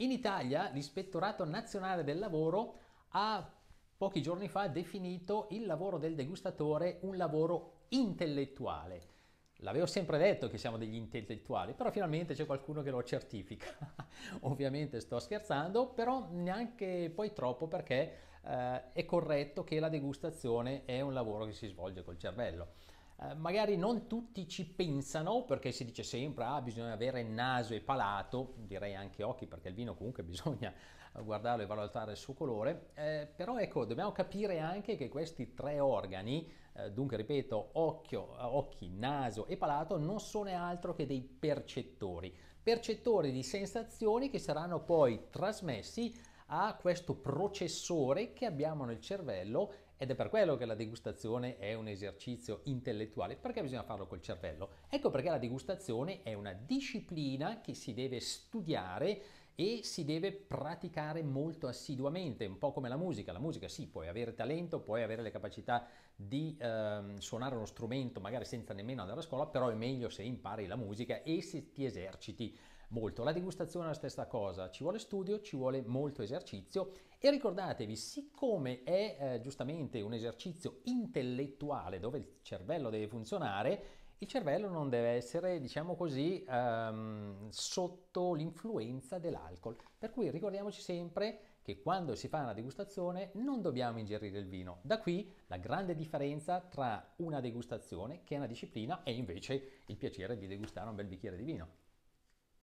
In Italia l'Ispettorato Nazionale del Lavoro ha pochi giorni fa definito il lavoro del degustatore un lavoro intellettuale. L'avevo sempre detto che siamo degli intellettuali, però finalmente c'è qualcuno che lo certifica. Ovviamente sto scherzando, però neanche poi troppo perché eh, è corretto che la degustazione è un lavoro che si svolge col cervello. Eh, magari non tutti ci pensano perché si dice sempre ah, bisogna avere naso e palato, direi anche occhi perché il vino comunque bisogna guardarlo e valutare il suo colore, eh, però ecco dobbiamo capire anche che questi tre organi, eh, dunque ripeto occhio, occhi, naso e palato, non sono altro che dei percettori, percettori di sensazioni che saranno poi trasmessi a questo processore che abbiamo nel cervello ed è per quello che la degustazione è un esercizio intellettuale, perché bisogna farlo col cervello. Ecco perché la degustazione è una disciplina che si deve studiare e si deve praticare molto assiduamente, un po' come la musica. La musica sì, puoi avere talento, puoi avere le capacità di ehm, suonare uno strumento, magari senza nemmeno andare a scuola, però è meglio se impari la musica e se ti eserciti molto. La degustazione è la stessa cosa, ci vuole studio, ci vuole molto esercizio e ricordatevi, siccome è eh, giustamente un esercizio intellettuale dove il cervello deve funzionare, il cervello non deve essere, diciamo così, ehm, sotto l'influenza dell'alcol. Per cui ricordiamoci sempre che quando si fa una degustazione non dobbiamo ingerire il vino. Da qui la grande differenza tra una degustazione, che è una disciplina, e invece il piacere di degustare un bel bicchiere di vino.